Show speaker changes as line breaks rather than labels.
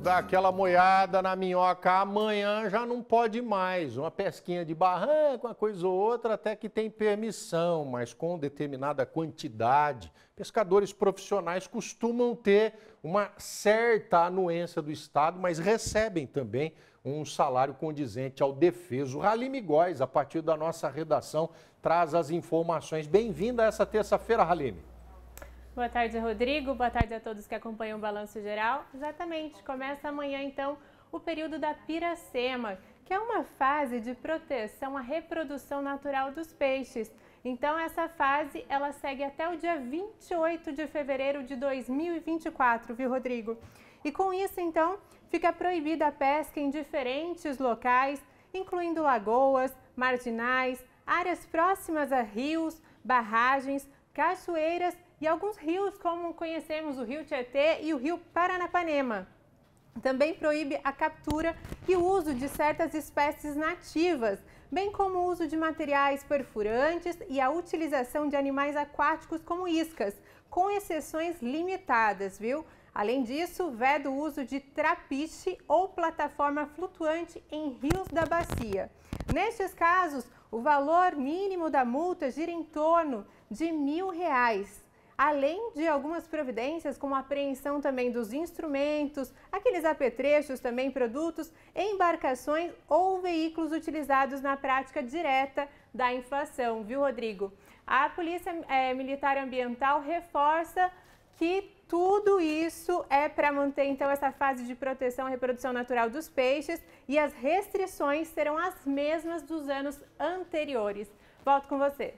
dá aquela moiada na minhoca, amanhã já não pode mais. Uma pesquinha de barranco, uma coisa ou outra, até que tem permissão, mas com determinada quantidade. Pescadores profissionais costumam ter uma certa anuência do Estado, mas recebem também um salário condizente ao defeso. Halime Góes, a partir da nossa redação, traz as informações. Bem-vinda a essa terça-feira, Halime.
Boa tarde, Rodrigo. Boa tarde a todos que acompanham o Balanço Geral. Exatamente, começa amanhã então o período da piracema, que é uma fase de proteção à reprodução natural dos peixes. Então essa fase ela segue até o dia 28 de fevereiro de 2024, viu, Rodrigo? E com isso então fica proibida a pesca em diferentes locais, incluindo lagoas, marginais, áreas próximas a rios, barragens, cachoeiras e alguns rios, como conhecemos o Rio Tietê e o Rio Paranapanema. Também proíbe a captura e o uso de certas espécies nativas, bem como o uso de materiais perfurantes e a utilização de animais aquáticos como iscas, com exceções limitadas, viu? Além disso, veda o uso de trapiche ou plataforma flutuante em rios da bacia. Nestes casos, o valor mínimo da multa gira em torno de mil reais além de algumas providências como a apreensão também dos instrumentos, aqueles apetrechos também, produtos, embarcações ou veículos utilizados na prática direta da inflação, viu, Rodrigo? A Polícia é, Militar Ambiental reforça que tudo isso é para manter então essa fase de proteção e reprodução natural dos peixes e as restrições serão as mesmas dos anos anteriores. Volto com você.